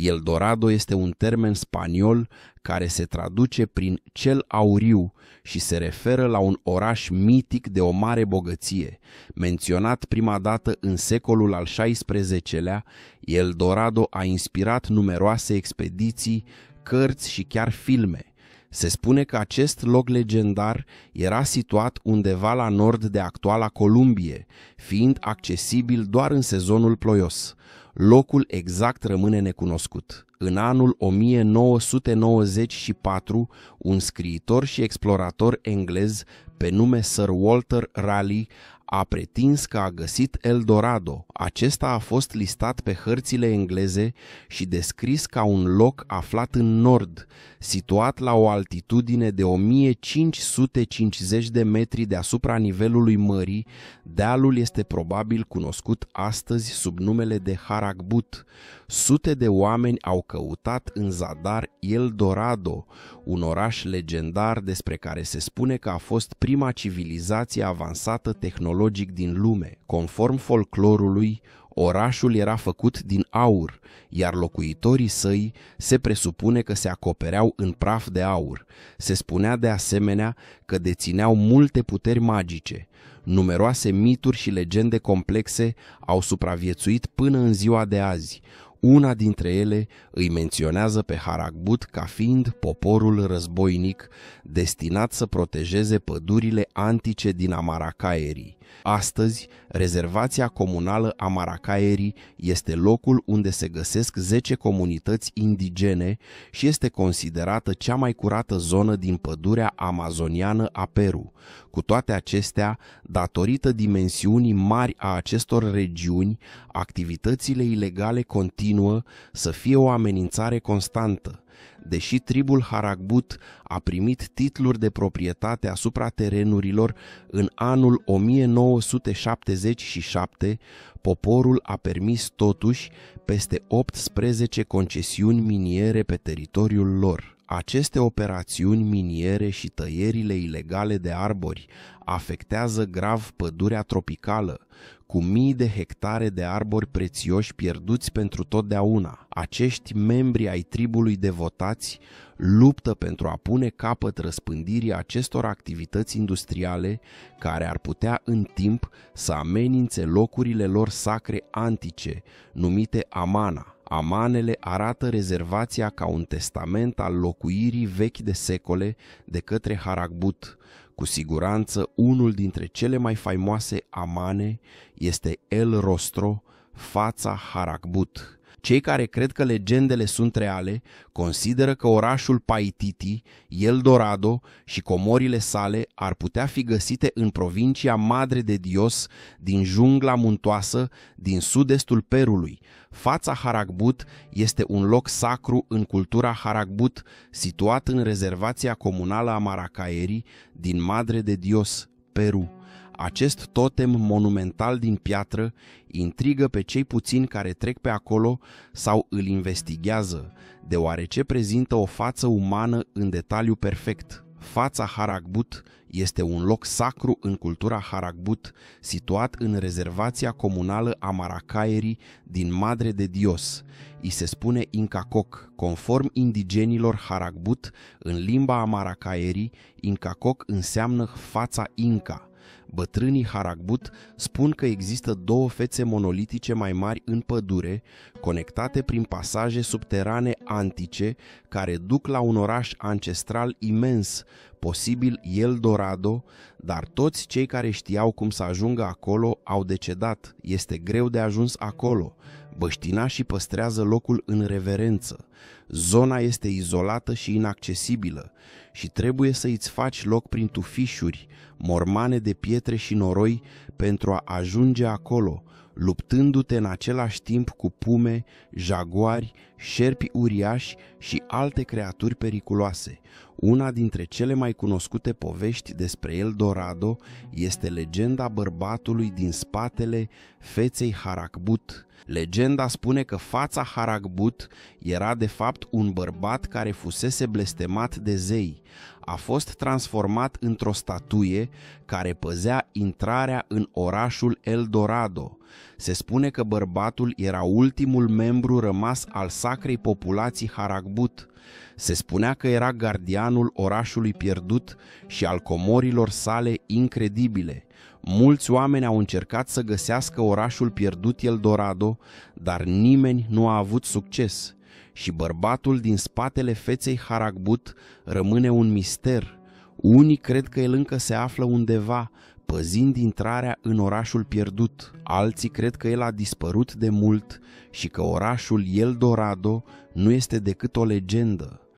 Eldorado este un termen spaniol care se traduce prin cel auriu și se referă la un oraș mitic de o mare bogăție. Menționat prima dată în secolul al XVI-lea, Eldorado a inspirat numeroase expediții, cărți și chiar filme. Se spune că acest loc legendar era situat undeva la nord de actuala Columbie, fiind accesibil doar în sezonul ploios. Locul exact rămâne necunoscut. În anul 1994, un scriitor și explorator englez pe nume Sir Walter Raleigh a pretins că a găsit Eldorado. Acesta a fost listat pe hărțile engleze și descris ca un loc aflat în nord, situat la o altitudine de 1550 de metri deasupra nivelului mării. Dealul este probabil cunoscut astăzi sub numele de Haragbut. Sute de oameni au căutat în zadar Eldorado, un oraș legendar despre care se spune că a fost prima civilizație avansată tehnologică arheologic din lume. Conform folclorului, orașul era făcut din aur, iar locuitorii săi se presupune că se acopereau în praf de aur. Se spunea de asemenea că dețineau multe puteri magice. Numeroase mituri și legende complexe au supraviețuit până în ziua de azi. Una dintre ele îi menționează pe Haragbut ca fiind poporul războinic destinat să protejeze pădurile antice din Amaracaerii. Astăzi, rezervația comunală a Maracaerii este locul unde se găsesc 10 comunități indigene și este considerată cea mai curată zonă din pădurea amazoniană a Peru. Cu toate acestea, datorită dimensiunii mari a acestor regiuni, activitățile ilegale continuă să fie o amenințare constantă. Deși tribul Haragbut a primit titluri de proprietate asupra terenurilor în anul 1977, poporul a permis totuși peste 18 concesiuni miniere pe teritoriul lor. Aceste operațiuni miniere și tăierile ilegale de arbori afectează grav pădurea tropicală, cu mii de hectare de arbori prețioși pierduți pentru totdeauna. Acești membri ai tribului devotați luptă pentru a pune capăt răspândirii acestor activități industriale care ar putea în timp să amenințe locurile lor sacre antice, numite Amana Amanele arată rezervația ca un testament al locuirii vechi de secole de către Haragbut. Cu siguranță, unul dintre cele mai faimoase amane este El Rostro, fața Haragbut, cei care cred că legendele sunt reale consideră că orașul Paititi, El Dorado și comorile sale ar putea fi găsite în provincia Madre de Dios din jungla muntoasă din sud-estul Perului. Fața Haragbut este un loc sacru în cultura Haragbut, situat în rezervația comunală a Maracaerii din Madre de Dios, Peru. Acest totem monumental din piatră intrigă pe cei puțini care trec pe acolo sau îl investighează, deoarece prezintă o față umană în detaliu perfect. Fața Haragbut este un loc sacru în cultura Haragbut, situat în rezervația comunală a Maracaerii din Madre de Dios. I se spune Incacoc, conform indigenilor Haragbut, în limba Amaracaerii, Incacoc înseamnă fața Inca. Bătrânii Haragbut spun că există două fețe monolitice mai mari în pădure, conectate prin pasaje subterane antice, care duc la un oraș ancestral imens, posibil El Dorado, dar toți cei care știau cum să ajungă acolo au decedat. Este greu de ajuns acolo. Băștinașii păstrează locul în reverență. Zona este izolată și inaccesibilă și trebuie să îți faci loc prin tufișuri, mormane de pietre și noroi pentru a ajunge acolo, luptându-te în același timp cu pume, jaguari, șerpi uriași și alte creaturi periculoase. Una dintre cele mai cunoscute povești despre El Dorado este legenda bărbatului din spatele feței Harakbut. Legenda spune că fața Harakbut era de fapt un bărbat care fusese blestemat de zei a fost transformat într-o statuie care păzea intrarea în orașul Eldorado. Se spune că bărbatul era ultimul membru rămas al sacrei populații Haragbut. Se spunea că era gardianul orașului pierdut și al comorilor sale incredibile. Mulți oameni au încercat să găsească orașul pierdut Eldorado, dar nimeni nu a avut succes – și bărbatul din spatele feței Haragbut rămâne un mister. Unii cred că el încă se află undeva, păzind intrarea în orașul pierdut, alții cred că el a dispărut de mult și că orașul El Dorado nu este decât o legendă.